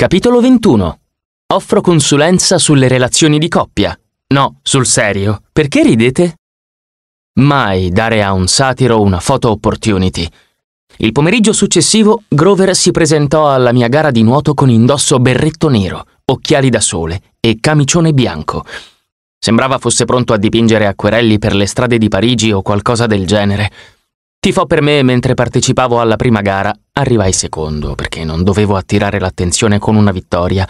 Capitolo 21. Offro consulenza sulle relazioni di coppia. No, sul serio, perché ridete? Mai dare a un satiro una photo opportunity. Il pomeriggio successivo Grover si presentò alla mia gara di nuoto con indosso berretto nero, occhiali da sole e camicione bianco. Sembrava fosse pronto a dipingere acquerelli per le strade di Parigi o qualcosa del genere. Tifò per me mentre partecipavo alla prima gara, arrivai secondo perché non dovevo attirare l'attenzione con una vittoria.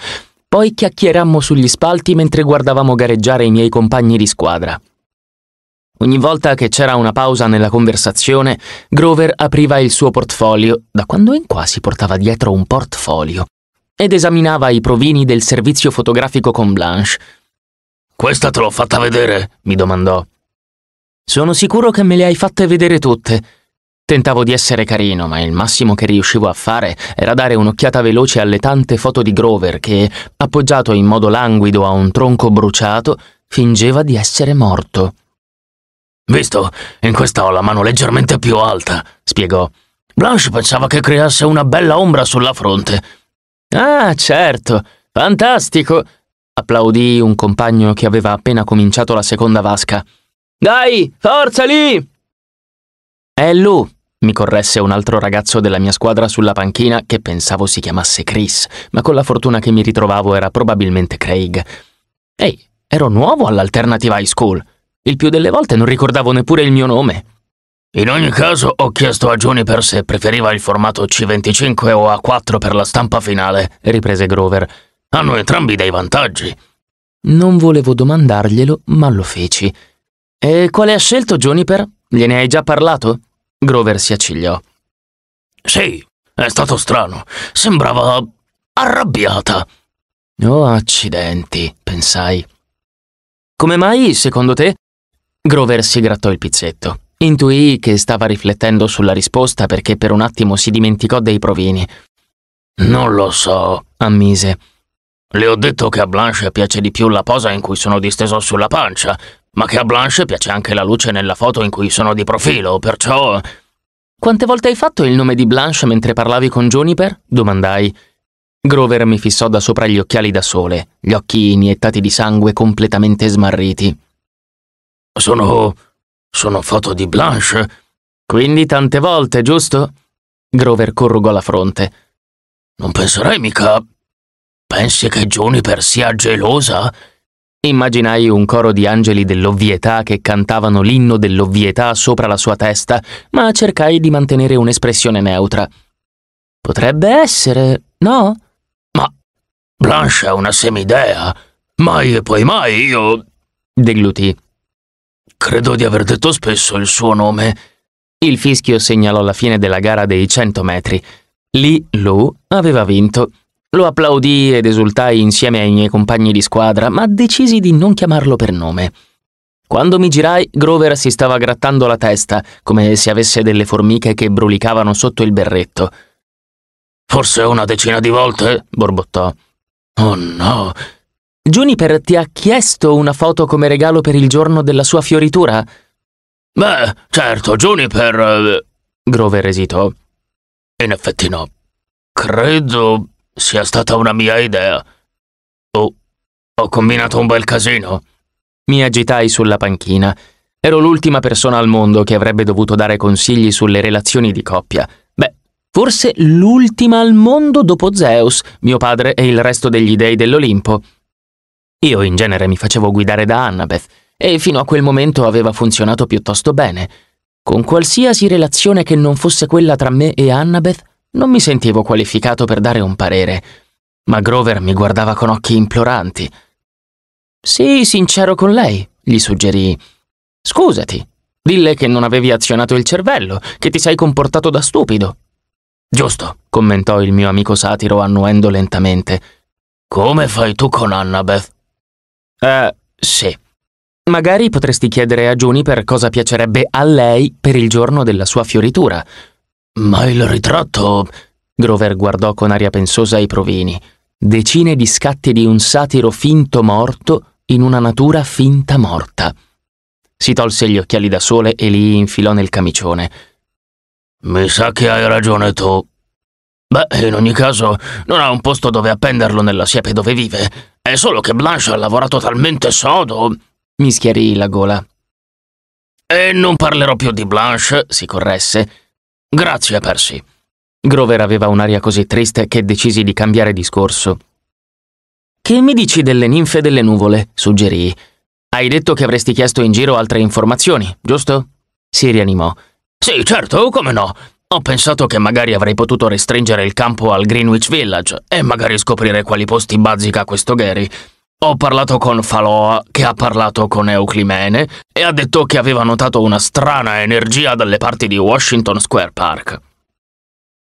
Poi chiacchierammo sugli spalti mentre guardavamo gareggiare i miei compagni di squadra. Ogni volta che c'era una pausa nella conversazione, Grover apriva il suo portfolio, da quando in qua si portava dietro un portfolio, ed esaminava i provini del servizio fotografico con Blanche. Questa te l'ho fatta vedere? mi domandò. Sono sicuro che me le hai fatte vedere tutte, Tentavo di essere carino, ma il massimo che riuscivo a fare era dare un'occhiata veloce alle tante foto di Grover che, appoggiato in modo languido a un tronco bruciato, fingeva di essere morto. Visto, in questa ho la mano leggermente più alta, spiegò. Blanche pensava che creasse una bella ombra sulla fronte. Ah, certo, fantastico, applaudì un compagno che aveva appena cominciato la seconda vasca. Dai, forza lì! È lui, mi corresse un altro ragazzo della mia squadra sulla panchina che pensavo si chiamasse Chris, ma con la fortuna che mi ritrovavo era probabilmente Craig. Ehi, ero nuovo all'Alternative high school. Il più delle volte non ricordavo neppure il mio nome. In ogni caso ho chiesto a Juniper se preferiva il formato C25 o A4 per la stampa finale, riprese Grover. Hanno entrambi dei vantaggi. Non volevo domandarglielo, ma lo feci. E quale ha scelto Juniper? Gliene hai già parlato? Grover si accigliò. Sì, è stato strano. Sembrava arrabbiata. Oh, accidenti, pensai. Come mai, secondo te? Grover si grattò il pizzetto. Intuì che stava riflettendo sulla risposta perché per un attimo si dimenticò dei provini. Non lo so, ammise. Le ho detto che a Blanche piace di più la posa in cui sono disteso sulla pancia, ma che a Blanche piace anche la luce nella foto in cui sono di profilo, perciò... Quante volte hai fatto il nome di Blanche mentre parlavi con Juniper? domandai. Grover mi fissò da sopra gli occhiali da sole, gli occhi iniettati di sangue completamente smarriti. Sono... sono foto di Blanche. Quindi tante volte, giusto? Grover corrugò la fronte. Non penserai mica... Pensi che Juniper sia gelosa? Immaginai un coro di angeli dell'ovvietà che cantavano l'inno dell'ovvietà sopra la sua testa, ma cercai di mantenere un'espressione neutra. Potrebbe essere, no? Ma Blanche è una semidea. Mai e poi mai io. deglutì. Credo di aver detto spesso il suo nome. Il fischio segnalò la fine della gara dei 100 metri. Lì Lou aveva vinto lo applaudii ed esultai insieme ai miei compagni di squadra, ma decisi di non chiamarlo per nome. Quando mi girai, Grover si stava grattando la testa, come se avesse delle formiche che brulicavano sotto il berretto. Forse una decina di volte, borbottò. Oh no. Juniper ti ha chiesto una foto come regalo per il giorno della sua fioritura? Beh, certo, Juniper. Eh, Grover esitò. In effetti no. Credo sia stata una mia idea. Oh, ho combinato un bel casino. Mi agitai sulla panchina. Ero l'ultima persona al mondo che avrebbe dovuto dare consigli sulle relazioni di coppia. Beh, forse l'ultima al mondo dopo Zeus, mio padre e il resto degli dei dell'Olimpo. Io in genere mi facevo guidare da Annabeth e fino a quel momento aveva funzionato piuttosto bene. Con qualsiasi relazione che non fosse quella tra me e Annabeth, non mi sentivo qualificato per dare un parere, ma Grover mi guardava con occhi imploranti. Sii sincero con lei, gli suggerì. Scusati, dille che non avevi azionato il cervello, che ti sei comportato da stupido. Giusto, commentò il mio amico satiro annuendo lentamente. Come fai tu con Annabeth? Eh, sì. Magari potresti chiedere a Juniper cosa piacerebbe a lei per il giorno della sua fioritura. Ma il ritratto... Grover guardò con aria pensosa i provini. Decine di scatti di un satiro finto morto in una natura finta morta. Si tolse gli occhiali da sole e li infilò nel camicione. Mi sa che hai ragione tu. Beh, in ogni caso, non ha un posto dove appenderlo nella siepe dove vive. È solo che Blanche ha lavorato talmente sodo. Mi schiarì la gola. E non parlerò più di Blanche, si corresse Grazie, Percy. Grover aveva un'aria così triste che decisi di cambiare discorso. Che mi dici delle ninfe delle nuvole? suggerì. Hai detto che avresti chiesto in giro altre informazioni, giusto? Si rianimò. Sì, certo, come no? Ho pensato che magari avrei potuto restringere il campo al Greenwich Village e magari scoprire quali posti bazzica questo Gary. Ho parlato con Faloa, che ha parlato con Euclimene, e ha detto che aveva notato una strana energia dalle parti di Washington Square Park.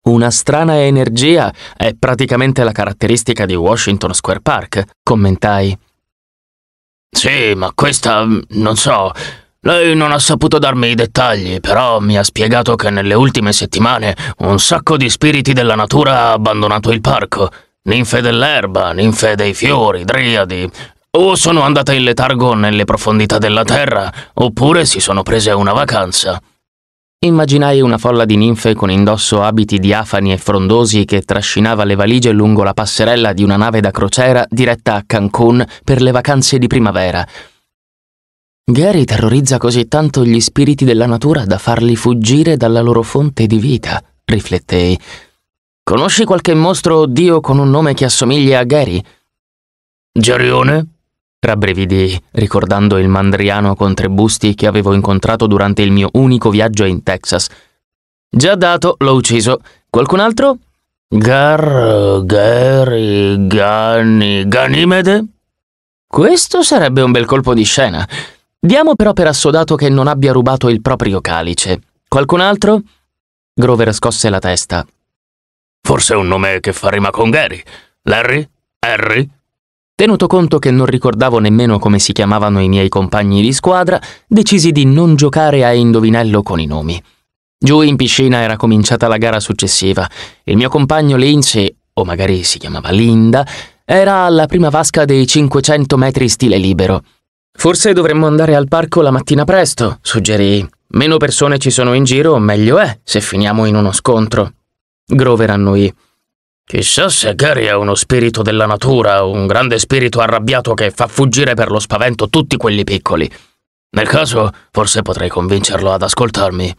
Una strana energia è praticamente la caratteristica di Washington Square Park, commentai. Sì, ma questa, non so, lei non ha saputo darmi i dettagli, però mi ha spiegato che nelle ultime settimane un sacco di spiriti della natura ha abbandonato il parco ninfe dell'erba, ninfe dei fiori, driadi, o sono andate in letargo nelle profondità della terra, oppure si sono prese una vacanza. Immaginai una folla di ninfe con indosso abiti diafani e frondosi che trascinava le valigie lungo la passerella di una nave da crociera diretta a Cancun per le vacanze di primavera. Gary terrorizza così tanto gli spiriti della natura da farli fuggire dalla loro fonte di vita, riflettei. Conosci qualche mostro o dio con un nome che assomiglia a Gary? Gerione? Rabbrividii, ricordando il mandriano con tre busti che avevo incontrato durante il mio unico viaggio in Texas. Già dato, l'ho ucciso. Qualcun altro? Gar... Gary... Gani... Ganimede? Questo sarebbe un bel colpo di scena. Diamo però per assodato che non abbia rubato il proprio calice. Qualcun altro? Grover scosse la testa. Forse un nome che fa rima con Gary. Larry? Harry? Tenuto conto che non ricordavo nemmeno come si chiamavano i miei compagni di squadra, decisi di non giocare a indovinello con i nomi. Giù in piscina era cominciata la gara successiva. Il mio compagno Lince, o magari si chiamava Linda, era alla prima vasca dei 500 metri stile libero. Forse dovremmo andare al parco la mattina presto, suggerì. Meno persone ci sono in giro, meglio è se finiamo in uno scontro. Grover annui. Chissà se Gary è uno spirito della natura, un grande spirito arrabbiato che fa fuggire per lo spavento tutti quelli piccoli. Nel caso, forse potrei convincerlo ad ascoltarmi.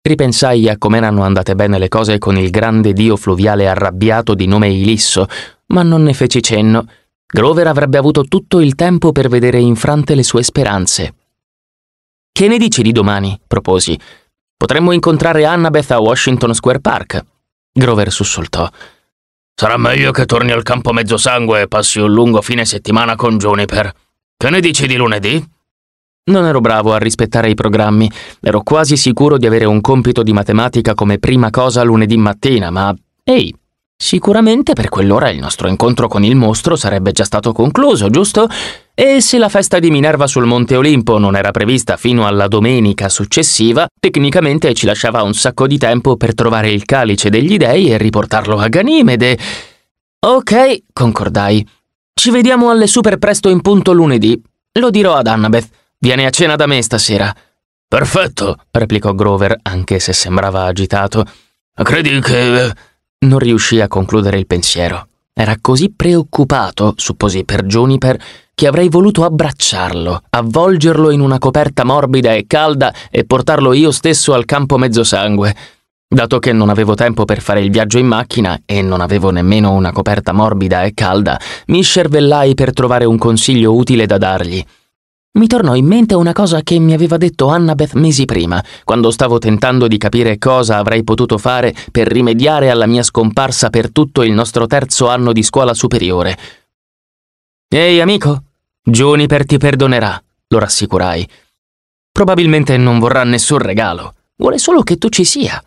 Ripensai a come erano andate bene le cose con il grande dio fluviale arrabbiato di nome Ilisso, ma non ne feci cenno. Grover avrebbe avuto tutto il tempo per vedere infrante le sue speranze. Che ne dici di domani? proposi. Potremmo incontrare Annabeth a Washington Square Park. Grover sussultò. Sarà meglio che torni al campo mezzosangue e passi un lungo fine settimana con Juniper. Che ne dici di lunedì? Non ero bravo a rispettare i programmi, ero quasi sicuro di avere un compito di matematica come prima cosa lunedì mattina, ma... Ehi, sicuramente per quell'ora il nostro incontro con il mostro sarebbe già stato concluso, giusto? E se la festa di Minerva sul Monte Olimpo non era prevista fino alla domenica successiva, tecnicamente ci lasciava un sacco di tempo per trovare il calice degli dei e riportarlo a Ganimede. Ok, concordai. Ci vediamo alle super presto in punto lunedì. Lo dirò ad Annabeth. Vieni a cena da me stasera. Perfetto, replicò Grover, anche se sembrava agitato. Credi che... Eh, non riuscì a concludere il pensiero. Era così preoccupato, supposi per Juniper, che avrei voluto abbracciarlo, avvolgerlo in una coperta morbida e calda e portarlo io stesso al campo mezzosangue. Dato che non avevo tempo per fare il viaggio in macchina e non avevo nemmeno una coperta morbida e calda, mi scervellai per trovare un consiglio utile da dargli. Mi tornò in mente una cosa che mi aveva detto Annabeth mesi prima, quando stavo tentando di capire cosa avrei potuto fare per rimediare alla mia scomparsa per tutto il nostro terzo anno di scuola superiore. Ehi amico, Juniper ti perdonerà, lo rassicurai. Probabilmente non vorrà nessun regalo, vuole solo che tu ci sia.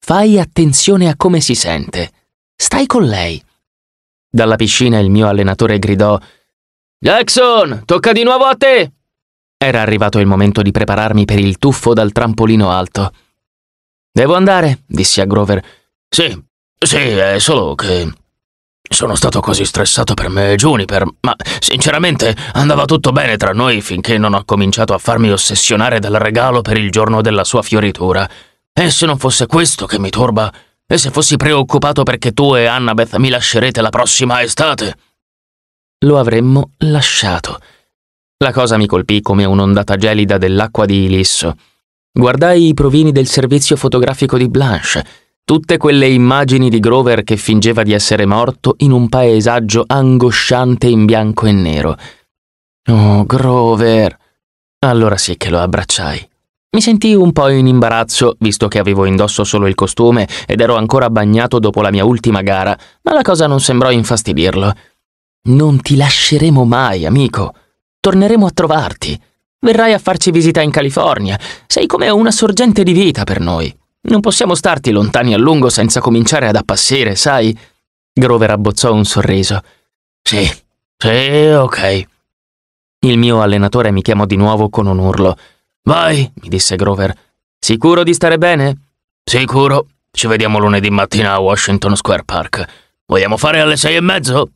Fai attenzione a come si sente. Stai con lei. Dalla piscina il mio allenatore gridò Jackson, tocca di nuovo a te! Era arrivato il momento di prepararmi per il tuffo dal trampolino alto. Devo andare, dissi a Grover. Sì, sì, è solo che... Sono stato così stressato per me e Juniper, ma sinceramente andava tutto bene tra noi finché non ho cominciato a farmi ossessionare dal regalo per il giorno della sua fioritura. E se non fosse questo che mi turba? E se fossi preoccupato perché tu e Annabeth mi lascerete la prossima estate? Lo avremmo lasciato. La cosa mi colpì come un'ondata gelida dell'acqua di Ilisso. Guardai i provini del servizio fotografico di Blanche Tutte quelle immagini di Grover che fingeva di essere morto in un paesaggio angosciante in bianco e nero. Oh, Grover. Allora sì che lo abbracciai. Mi sentii un po' in imbarazzo, visto che avevo indosso solo il costume ed ero ancora bagnato dopo la mia ultima gara, ma la cosa non sembrò infastidirlo. Non ti lasceremo mai, amico. Torneremo a trovarti. Verrai a farci visita in California. Sei come una sorgente di vita per noi. Non possiamo starti lontani a lungo senza cominciare ad appassire, sai? Grover abbozzò un sorriso. Sì, sì, ok. Il mio allenatore mi chiamò di nuovo con un urlo. Vai, mi disse Grover. Sicuro di stare bene? Sicuro. Ci vediamo lunedì mattina a Washington Square Park. Vogliamo fare alle sei e mezzo?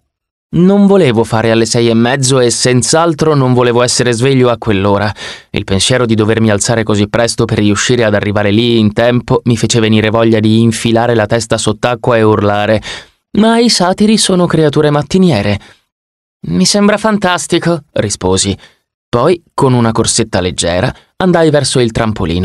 Non volevo fare alle sei e mezzo e senz'altro non volevo essere sveglio a quell'ora. Il pensiero di dovermi alzare così presto per riuscire ad arrivare lì in tempo mi fece venire voglia di infilare la testa sott'acqua e urlare. Ma i satiri sono creature mattiniere. Mi sembra fantastico, risposi. Poi, con una corsetta leggera, andai verso il trampolino.